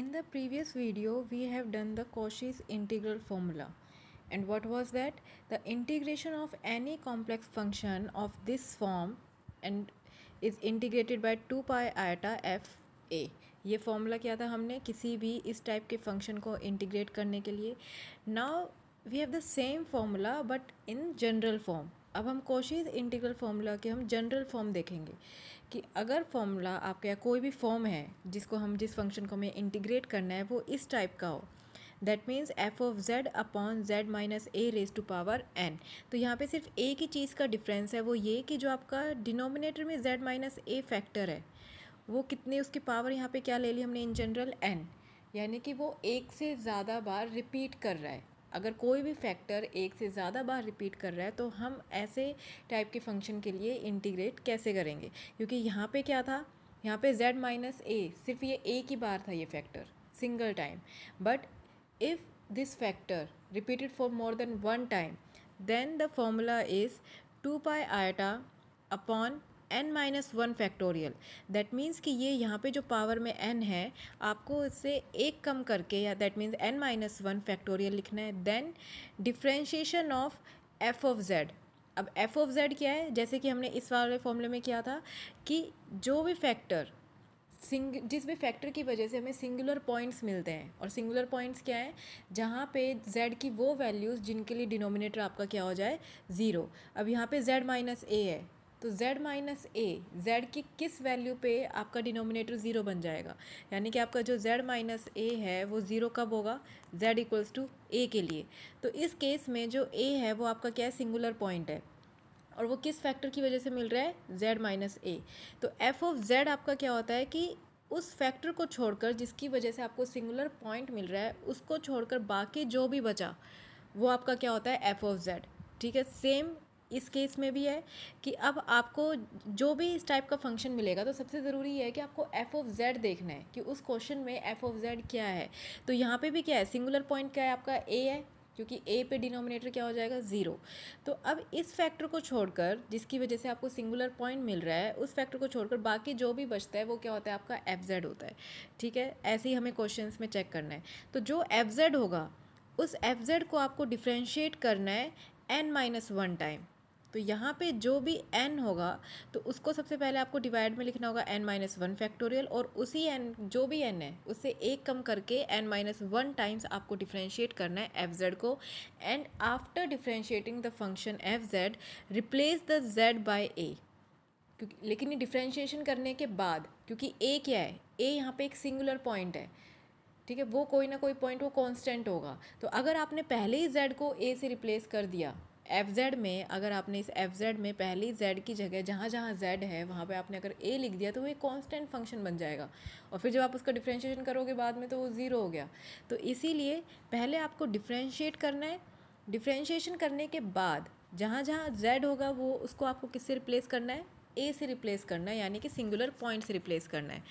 In the previous video, we have done the Cauchy's integral formula. And what was that? The integration of any complex function of this form and is integrated by 2 pi iota f a. ये formula क्या था हमने किसी भी इस type के function को integrate करने के लिए now we have the same formula but in general form अब हम कोशिश इंटीग्रल फार्मूला के हम जनरल फॉर्म देखेंगे कि अगर फॉर्मूला आपके यहाँ कोई भी फॉर्म है जिसको हम जिस फंक्शन को हमें इंटीग्रेट करना है वो इस टाइप का हो that means F of Z upon Z minus A raise to power N तो यहाँ पे सिर्फ एक ही चीज़ का डिफरेंस है वो ये कि जो आपका डिनोमिनेटर में जेड माइनस ए फैक्टर है वो कितने उसकी पावर यहाँ पे क्या ले ली हमने इन जनरल एन यानी कि वो एक से ज़्यादा बार रिपीट कर रहा है अगर कोई भी फैक्टर एक से ज़्यादा बार रिपीट कर रहा है तो हम ऐसे टाइप के फंक्शन के लिए इंटीग्रेट कैसे करेंगे क्योंकि यहाँ पे क्या था यहाँ पे z माइनस ए सिर्फ ये एक ही बार था ये factor single time but if this factor repeated for more than one time then the formula is two pi iota upon N minus one factorial that means कि ये यहाँ पे जो पावर में एन है आपको इससे एक कम करके या that means N minus one factorial लिखना है then differentiation of F of Z अब एफ ऑफ जेड क्या है जैसे कि हमने इस वाले फॉर्मूले में किया था कि जो भी फैक्टर सिंग जिस भी फैक्टर की वजह से हमें सिंगुलर पॉइंट्स मिलते हैं और सिंगुलर पॉइंट्स क्या हैं जहाँ पे z की वो वैल्यूज़ जिनके लिए डिनोमिनेटर आपका क्या हो जाए ज़ीरो अब यहाँ पे z माइनस ए है तो z माइनस ए जेड की किस वैल्यू पे आपका डिनोमिनेटर ज़ीरो बन जाएगा यानी कि आपका जो z माइनस ए है वो ज़ीरो कब होगा z इक्वल्स टू ए के लिए तो इस केस में जो ए है वो आपका क्या है सिंगुलर पॉइंट है और वो किस फैक्टर की वजह से मिल रहा है z माइनस ए तो f ऑफ z आपका क्या होता है कि उस फैक्टर को छोड़कर जिसकी वजह से आपको सिंगुलर पॉइंट मिल रहा है उसको छोड़कर बाकी जो भी बचा वो आपका क्या होता है एफ ऑफ जेड ठीक है सेम इस केस में भी है कि अब आपको जो भी इस टाइप का फंक्शन मिलेगा तो सबसे ज़रूरी है कि आपको एफ ऑफ जेड देखना है कि उस क्वेश्चन में एफ ऑफ जेड क्या है तो यहाँ पे भी क्या है सिंगुलर पॉइंट क्या है आपका ए है क्योंकि ए पे डिनोमिनेटर क्या हो जाएगा ज़ीरो तो अब इस फैक्टर को छोड़कर जिसकी वजह से आपको सिंगुलर पॉइंट मिल रहा है उस फैक्टर को छोड़कर बाकी जो भी बचता है वो क्या होता है आपका एफ जेड होता है ठीक है ऐसे ही हमें क्वेश्चन में चेक करना है तो जो एफ जेड होगा उस एफ जेड को आपको डिफ्रेंशिएट करना है एन माइनस वन टाइम तो यहाँ पे जो भी एन होगा तो उसको सबसे पहले आपको डिवाइड में लिखना होगा एन माइनस वन फैक्टोरियल और उसी एन जो भी एन है उससे एक कम करके एन माइनस वन टाइम्स आपको डिफ्रेंशिएट करना है एफ जेड को and after differentiating the function F Z replace the Z by A क्योंकि लेकिन ये डिफ्रेंशिएशन करने के बाद क्योंकि ए क्या है ए यहाँ पे एक सिंगुलर पॉइंट है ठीक है वो कोई ना कोई पॉइंट वो कांस्टेंट होगा तो अगर आपने पहले ही जेड को ए से रिप्लेस कर दिया एफ जेड में अगर आपने इस एफ जेड में पहली जेड की जगह जहाँ जहाँ जेड है वहाँ पे आपने अगर ए लिख दिया तो वो एक कांस्टेंट फंक्शन बन जाएगा और फिर जब आप उसका डिफ्रेंशिएशन करोगे बाद में तो वो ज़ीरो हो गया तो इसीलिए पहले आपको डिफ्रेंशिएट करना है डिफ्रेंशिएशन करने के बाद जहाँ जहाँ जेड होगा वो उसको आपको किससे रिप्लेस करना है ए से रिप्लेस करना है यानी कि सिंगुलर पॉइंट से रिप्लेस करना है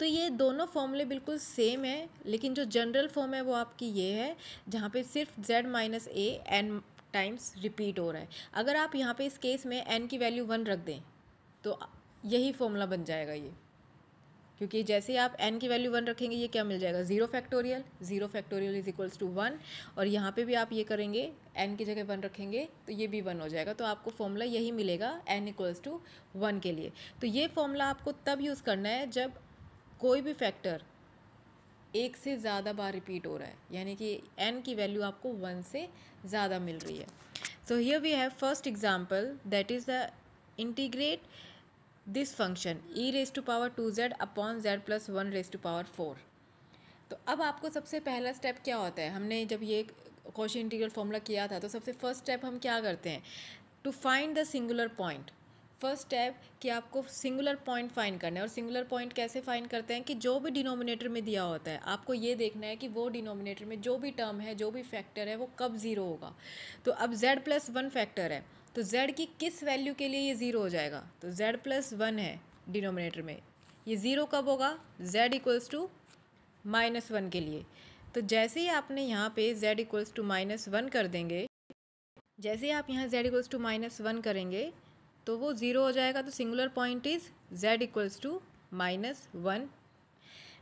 तो ये दोनों फॉर्मूले बिल्कुल सेम है लेकिन जो जनरल फॉर्म है वो आपकी ये है जहाँ पे सिर्फ z minus A N times repeat हो रहा है अगर आप यहाँ पे इस केस में एन की वैल्यू वन रख दें तो यही फॉर्मूला बन जाएगा ये क्योंकि जैसे आप एन की वैल्यू वन रखेंगे ये क्या मिल जाएगा zero factorial zero factorial is equals to one और यहाँ पे भी आप ये करेंगे एन की जगह वन रखेंगे तो ये भी वन हो जाएगा तो आपको फॉर्मूला यही मिलेगा एन इक्वल्स टू वन के लिए तो ये फॉर्मूला आपको तब यूज़ करना है जब कोई भी फैक्टर एक से ज़्यादा बार रिपीट हो रहा है यानी कि एन की वैल्यू आपको वन से ज़्यादा मिल रही है so here we have first example that is the integrate this function E raise to power two Z upon Z plus one raise to power four तो अब आपको सबसे पहला स्टेप क्या होता है हमने जब ये क्वेश्चन इंटीग्रल फॉर्मूला किया था तो सबसे फर्स्ट स्टेप हम क्या करते हैं to find the singular point first step कि आपको सिंगुलर पॉइंट फाइंड करना है और सिंगुलर पॉइंट कैसे फाइंड करते हैं कि जो भी डिनोमिनेटर में दिया होता है आपको ये देखना है कि वो डिनोमिनेटर में जो भी टर्म है जो भी फैक्टर है वो कब ज़ीरो होगा तो अब जेड प्लस वन फैक्टर है तो जेड की किस वैल्यू के लिए ये ज़ीरो हो जाएगा तो जेड प्लस वन है डिनोमिनेटर में ये ज़ीरो कब होगा Z equals to minus one के लिए तो जैसे ही आपने यहाँ पे z equals to minus one कर देंगे जैसे ही आप यहाँ z equals to minus one करेंगे तो वो ज़ीरो हो जाएगा तो singular point is Z equals to minus one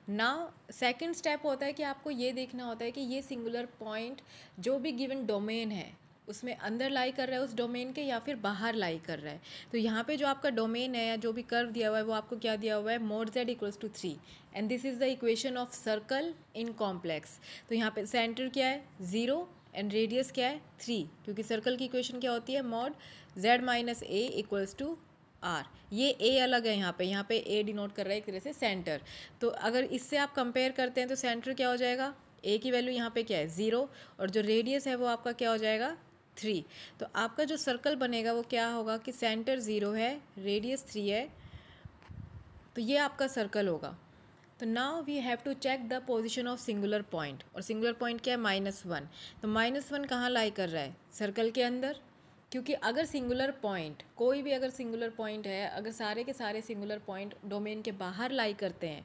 now second step होता है कि आपको ये देखना होता है कि ये सिंगुलर पॉइंट जो भी गिवन डोमेन है उसमें अंदर लाई कर रहा है उस डोमेन के या फिर बाहर लाई कर रहा है तो यहाँ पे जो आपका डोमेन है या जो भी कर्व दिया हुआ है वो आपको क्या दिया हुआ है mod Z equals to three and this is the equation of circle in complex तो यहाँ पे सेंटर क्या है ज़ीरो एंड रेडियस क्या है थ्री क्योंकि सर्कल की इक्वेशन क्या होती है mod Z minus A equals to R ये ए अलग है यहाँ पे यहाँ पे ए डिनोट कर रहा है एक तरह से सेंटर तो अगर इससे आप कंपेयर करते हैं तो सेंटर क्या हो जाएगा ए की वैल्यू यहाँ पे क्या है ज़ीरो और जो रेडियस है वो आपका क्या हो जाएगा थ्री तो आपका जो सर्कल बनेगा वो क्या होगा कि सेंटर ज़ीरो है रेडियस थ्री है तो ये आपका सर्कल होगा तो now we have to check the position of singular point और सिंगुलर पॉइंट क्या है माइनस वन तो माइनस वन कहाँ लाई कर रहा है सर्कल के अंदर क्योंकि अगर सिंगुलर पॉइंट कोई भी अगर सिंगुलर पॉइंट है अगर सारे के सारे सिंगुलर पॉइंट डोमेन के बाहर लाई करते हैं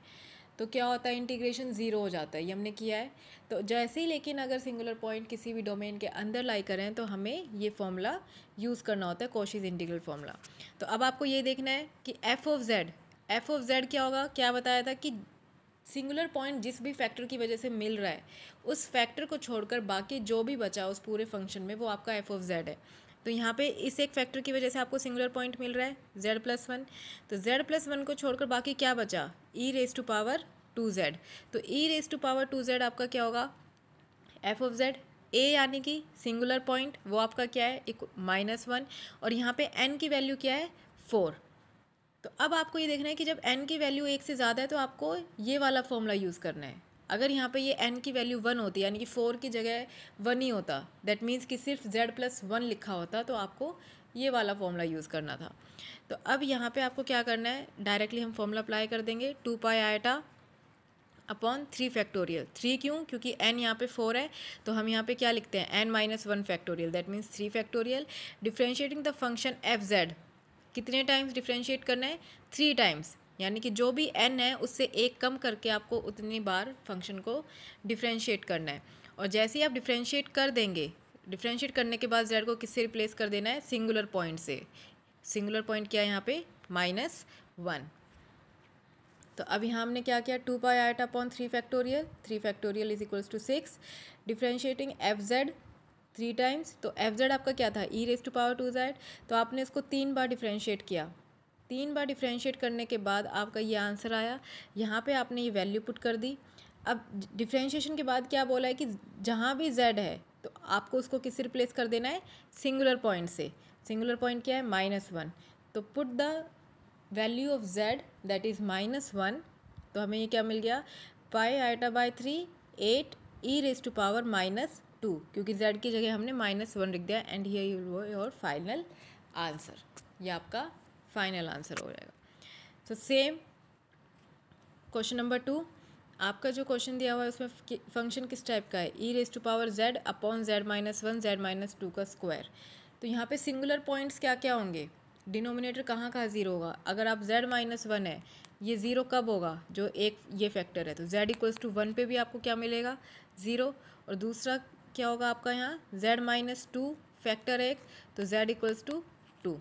तो क्या होता है इंटीग्रेशन ज़ीरो हो जाता है ये हमने किया है तो जैसे ही लेकिन अगर सिंगुलर पॉइंट किसी भी डोमेन के अंदर लाई करें तो हमें ये फॉर्मूला यूज़ करना होता है कोशिश इंटीग्रल फॉर्मूला तो अब आपको ये देखना है कि f of z f of Z क्या होगा क्या बताया था कि सिंगुलर पॉइंट जिस भी फैक्टर की वजह से मिल रहा है उस फैक्टर को छोड़कर बाकी जो भी बचा उस पूरे फंक्शन में वो आपका एफ ऑफ जेड है तो यहाँ पे इस एक फैक्टर की वजह से आपको सिंगुलर पॉइंट मिल रहा है जेड प्लस वन तो जेड प्लस वन को छोड़कर बाकी क्या बचा e raise to power two z तो e raise to power two z आपका क्या होगा एफ ऑफ जेड ए यानी कि सिंगुलर पॉइंट वो आपका क्या है एक माइनस वन और यहाँ पे एन की वैल्यू क्या है फोर तो अब आपको ये देखना है कि जब एन की वैल्यू एक से ज़्यादा है तो आपको ये वाला फॉर्मूला यूज़ करना है अगर यहाँ पे ये एन की वैल्यू वन होती यानी कि फोर की जगह वन ही होता दैट मीन्स कि सिर्फ जेड प्लस वन लिखा होता तो आपको ये वाला फॉर्मूला यूज़ करना था तो अब यहाँ पे आपको क्या करना है डायरेक्टली हम फॉर्मूला अप्लाई कर देंगे two pi iota upon three factorial three क्यों क्योंकि एन यहाँ पे फोर है तो हम यहाँ पे क्या लिखते हैं n minus one factorial that means three factorial differentiating the function F z कितने टाइम्स डिफ्रेंशिएट करना है थ्री टाइम्स यानी कि जो भी एन है उससे एक कम करके आपको उतनी बार फंक्शन को डिफ्रेंशिएट करना है और जैसे ही आप डिफ्रेंशिएट कर देंगे डिफ्रेंशिएट करने के बाद जेड को किससे रिप्लेस कर देना है सिंगुलर पॉइंट से सिंगुलर पॉइंट क्या है यहाँ पे माइनस वन तो अब यहाँ हमने क्या किया two pi iota upon three factorial three factorial is equals to six differentiating f z three times तो एफ जेड आपका क्या था e raise to power two z तो आपने इसको तीन बार डिफ्रेंशिएट किया तीन बार डिफ्रेंशिएट करने के बाद आपका ये आंसर आया यहाँ पे आपने ये वैल्यू पुट कर दी अब डिफ्रेंशिएशन के बाद क्या बोला है कि जहाँ भी जेड है तो आपको उसको किससे रिप्लेस कर देना है सिंगुलर पॉइंट से सिंगुलर पॉइंट क्या है माइनस वन तो put the value of z that is minus one तो हमें ये क्या मिल गया pi iota by three eight e raise to power minus two क्योंकि जेड की जगह हमने माइनस वन लिख दिया एंड ही योर फाइनल आंसर ये आपका फाइनल आंसर हो जाएगा so same question number two आपका जो क्वेश्चन दिया हुआ है उसमें फंक्शन किस टाइप का है e raise to power z upon Z minus one z minus two का स्क्वायर तो यहाँ पे सिंगुलर पॉइंट्स क्या क्या होंगे डिनोमिनेटर कहाँ कहाँ ज़ीरो होगा अगर आप जेड माइनस वन है ये ज़ीरो कब होगा जो एक ये फैक्टर है तो जेड इक्वल्स टू वन पे भी आपको क्या मिलेगा ज़ीरो और दूसरा क्या होगा आपका यहाँ z माइनस टू फैक्टर एक तो z इक्वल्स टू टू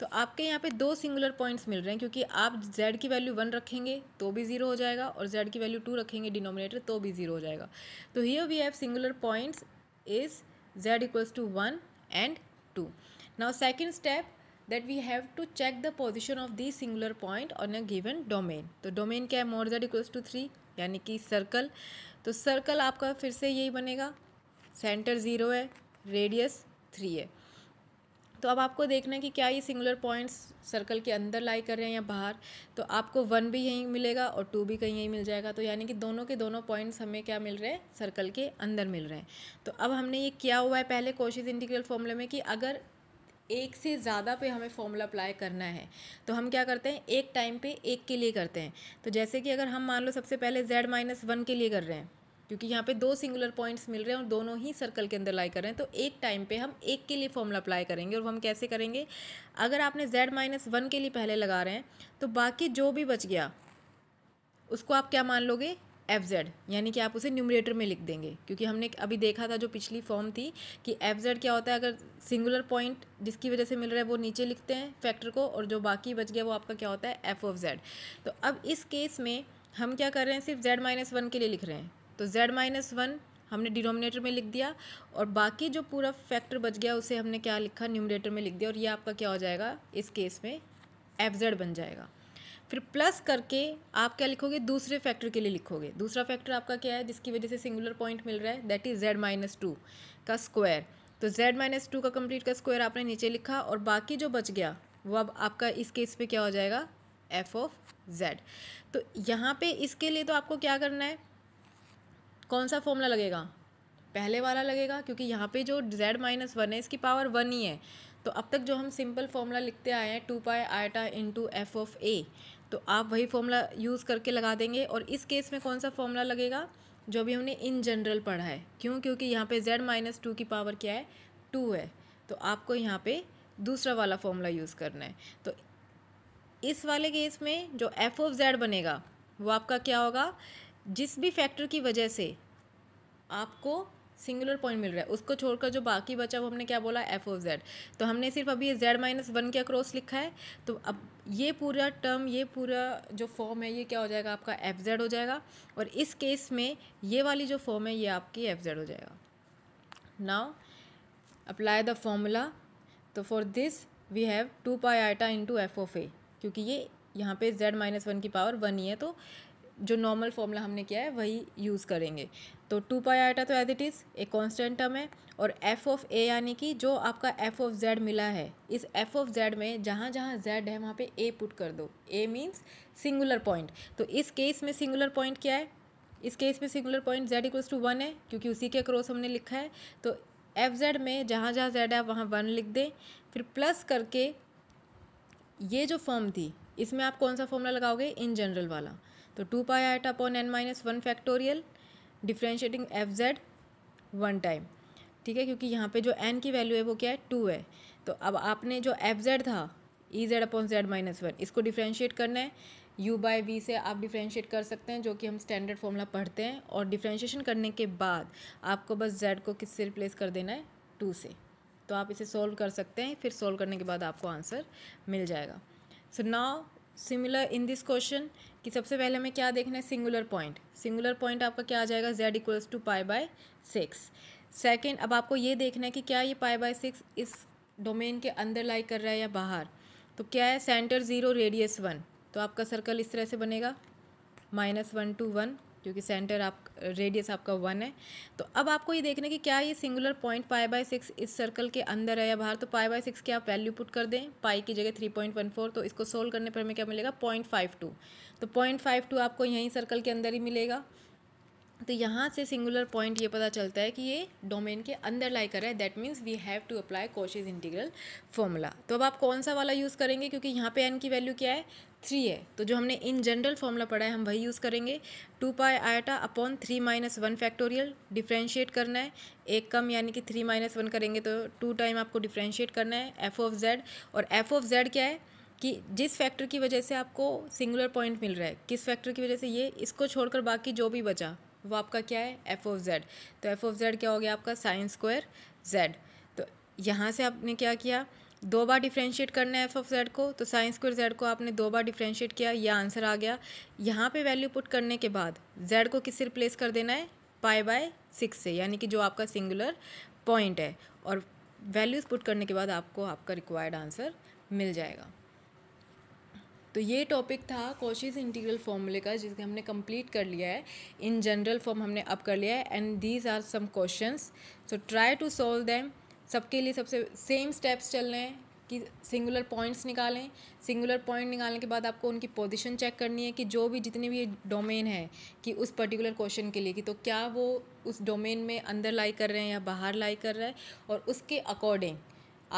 तो आपके यहाँ पे दो सिंगुलर पॉइंट्स मिल रहे हैं क्योंकि आप z की वैल्यू वन रखेंगे तो भी ज़ीरो हो जाएगा और z की वैल्यू टू रखेंगे डिनोमिनेटर तो भी ज़ीरो हो जाएगा तो here we have singular points is z equals to one and two now second step that we have to check the position of the singular point on a given domain तो domain क्या है mod Z equals to three यानी कि circle तो circle आपका फिर से यही बनेगा सेंटर ज़ीरो है रेडियस थ्री है तो अब आपको देखना है कि क्या ये सिंगुलर पॉइंट्स सर्कल के अंदर लाई कर रहे हैं या बाहर तो आपको वन भी यहीं मिलेगा और टू भी कहीं यहीं मिल जाएगा तो यानी कि दोनों के दोनों पॉइंट्स हमें क्या मिल रहे हैं सर्कल के अंदर मिल रहे हैं तो अब हमने ये किया हुआ है पहले कोशिश इंटीग्रल फॉर्मूले में कि अगर एक से ज़्यादा पे हमें फॉर्मूला अप्लाई करना है तो हम क्या करते हैं एक टाइम पे एक के लिए करते हैं तो जैसे कि अगर हम मान लो सबसे पहले जेड माइनस वन के लिए कर रहे हैं क्योंकि यहाँ पे दो सिंगुलर पॉइंट्स मिल रहे हैं और दोनों ही सर्कल के अंदर लाई कर रहे हैं तो एक टाइम पे हम एक के लिए फॉर्मूला अप्लाई करेंगे और हम कैसे करेंगे अगर आपने जेड माइनस वन के लिए पहले लगा रहे हैं तो बाकी जो भी बच गया उसको आप क्या मान लोगे एफ जेड यानी कि आप उसे न्यूमरेटर में लिख देंगे क्योंकि हमने अभी देखा था जो पिछली फॉर्म थी कि एफ जेड क्या होता है अगर सिंगुलर पॉइंट जिसकी वजह से मिल रहा है वो नीचे लिखते हैं फैक्टर को और जो बाकी बच गया वो आपका क्या होता है एफ ऑफ जेड तो अब इस केस में हम क्या कर रहे हैं सिर्फ जेड माइनस वन के लिए लिख रहे हैं तो z माइनस वन हमने डिनोमिनेटर में लिख दिया और बाकी जो पूरा फैक्टर बच गया उसे हमने क्या लिखा न्यूमिनेटर में लिख दिया और ये आपका क्या हो जाएगा इस केस में एफ जेड बन जाएगा फिर प्लस करके आप क्या लिखोगे दूसरे फैक्टर के लिए लिखोगे दूसरा फैक्टर आपका क्या है जिसकी वजह से सिंगुलर पॉइंट मिल रहा है that is z minus two का स्क्वायर तो जेड माइनस टू का कंप्लीट का स्क्वायर आपने नीचे लिखा और बाकी जो बच गया वो अब आपका इस केस पे क्या हो जाएगा एफ ऑफ जेड तो यहाँ पे इसके लिए तो आपको क्या करना है कौन सा फॉर्मूला लगेगा पहले वाला लगेगा क्योंकि यहाँ पे जो जेड माइनस वन है इसकी पावर वन ही है तो अब तक जो हम सिंपल फॉर्मूला लिखते आए हैं to pi iota into F of ए तो आप वही फॉर्मूला यूज़ करके लगा देंगे और इस केस में कौन सा फॉर्मूला लगेगा जो भी हमने इन जनरल पढ़ा है क्यों क्योंकि यहाँ पे जेड माइनस टू की पावर क्या है टू है तो आपको यहाँ पे दूसरा वाला फॉर्मूला यूज़ करना है तो इस वाले केस में जो एफ ऑफ जेड बनेगा वो आपका क्या होगा जिस भी फैक्टर की वजह से आपको सिंगुलर पॉइंट मिल रहा है उसको छोड़कर जो बाकी बचा वो हमने क्या बोला एफ ओ जेड तो हमने सिर्फ अभी ये जेड माइनस वन के अक्रॉस लिखा है तो अब ये पूरा टर्म ये पूरा जो फॉर्म है ये क्या हो जाएगा आपका एफ जेड हो जाएगा और इस केस में ये वाली जो फॉर्म है ये आपकी एफ जेड हो जाएगा नाउ अप्लाई द फॉर्मूला तो for this we have two pi iota into f of a क्योंकि ये यहाँ पे जेड माइनस वन की पावर वन ही है तो जो नॉर्मल फॉर्मूला हमने किया है वही यूज़ करेंगे तो टू पाई आटा तो एज इट इज़ एक कॉन्स्टेंट टर्म है और एफ ऑफ ए यानी कि जो आपका एफ ऑफ जेड मिला है इस एफ ऑफ जेड में जहाँ जहाँ जेड है वहाँ पे ए पुट कर दो ए मीन्स सिंगुलर पॉइंट तो इस केस में सिंगुलर पॉइंट क्या है इस केस में singular point z equals to one है क्योंकि उसी के क्रॉस हमने लिखा है तो एफ जेड में जहाँ जहाँ जेड है वहाँ वन लिख दें फिर प्लस करके ये जो फॉर्म थी इसमें आप कौन सा फॉर्मूला लगाओगे इन जनरल वाला तो two pi iota upon N minus one factorial differentiating f z one time ठीक है क्योंकि यहाँ पे जो एन की वैल्यू है वो क्या है टू है तो अब आपने जो एफ जेड था e z upon Z minus one इसको डिफ्रेंशिएट करना है यू बाई वी से आप डिफ्रेंशिएट कर सकते हैं जो कि हम स्टैंडर्ड फॉर्मूला पढ़ते हैं और डिफ्रेंशिएशन करने के बाद आपको बस जेड को किससे रिप्लेस कर देना है टू से तो आप इसे सॉल्व कर सकते हैं फिर सॉल्व करने के बाद आपको आंसर मिल जाएगा so now similar in this question कि सबसे पहले हमें क्या देखना है सिंगुलर पॉइंट सिंगुलर पॉइंट आपका क्या आ जाएगा z equals to pi by six second अब आपको ये देखना है कि क्या ये पाई बाय सिक्स इस डोमेन के अंदर लाई कर रहा है या बाहर तो क्या है सेंटर ज़ीरो रेडियस वन तो आपका सर्कल इस तरह से बनेगा माइनस वन टू वन क्योंकि सेंटर आप रेडियस आपका वन है तो अब आपको ये देखना कि क्या ये singular point pi by six इस सर्कल के अंदर है या बाहर तो पाई बाय सिक्स की आप वैल्यू पुट कर दें पाई की जगह थ्री पॉइंट वन फोर तो इसको सोल्व करने पर हमें क्या मिलेगा पॉइंट फाइव टू तो पॉइंट फाइव टू आपको यहीं सर्कल के अंदर ही मिलेगा तो यहाँ से सिंगुलर पॉइंट ये पता चलता है कि ये डोमेन के अंदर लाई कर रहा है that means we have to apply Cauchy's integral formula तो अब आप कौन सा वाला यूज़ करेंगे क्योंकि यहाँ पे एन की वैल्यू क्या है थ्री है तो जो हमने इन जनरल फॉर्मूला पढ़ा है हम वही यूज़ करेंगे two pi iota upon three minus one factorial differentiate करना है एक कम यानी कि थ्री माइनस वन करेंगे तो टू टाइम आपको डिफ्रेंशिएट करना है एफ ऑफ जेड और एफ ऑफ जेड क्या है कि जिस फैक्टर की वजह से आपको सिंगुलर पॉइंट मिल रहा है किस फैक्टर की वजह से ये इसको छोड़कर बाकी जो भी बचा वो आपका क्या है एफ ऑफ जेड तो एफ ऑफ जेड क्या हो गया आपका साइंस स्क्वायर जेड तो यहाँ से आपने क्या किया दो बार डिफ्रेंशिएट करना है एफ ऑफ जेड को तो साइंस स्क्वायर जेड को आपने दो बार डिफ्रेंशिएट किया यह आंसर आ गया यहाँ पे वैल्यू पुट करने के बाद जेड को किससे रिप्लेस कर देना है पाई बाय सिक्स से यानी कि जो आपका सिंगुलर पॉइंट है और वैल्यूज़ पुट करने के बाद आपको आपका रिक्वायर्ड आंसर मिल जाएगा तो ये टॉपिक था कोशिश इंटीग्रल फॉर्मूले का जिसके हमने कंप्लीट कर लिया है इन जनरल फॉर्म हमने अब कर लिया है and these are some questions so try to solve them सबके लिए सबसे सेम स्टेप्स चल रहे हैं कि सिंगुलर पॉइंट्स निकालें सिंगुलर पॉइंट निकालने के बाद आपको उनकी पोजीशन चेक करनी है कि जो भी जितने भी डोमेन है कि उस पर्टिकुलर क्वेश्चन के लिए कि तो क्या वो उस डोमेन में अंदर लाई कर रहे हैं या बाहर लाई कर रहा है और उसके अकॉर्डिंग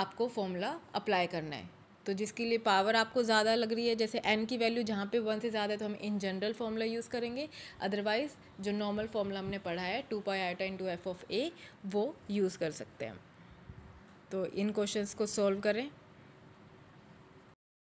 आपको फॉर्मूला अप्लाई करना है तो जिसके लिए पावर आपको ज़्यादा लग रही है जैसे एन की वैल्यू जहाँ पे वन से ज़्यादा है तो हम इन जनरल फॉर्मूला यूज़ करेंगे अदरवाइज़ जो नॉर्मल फॉर्मूला हमने पढ़ा है to pi iota into F of ए वो यूज़ कर सकते हैं हम तो इन क्वेश्चंस को सॉल्व करें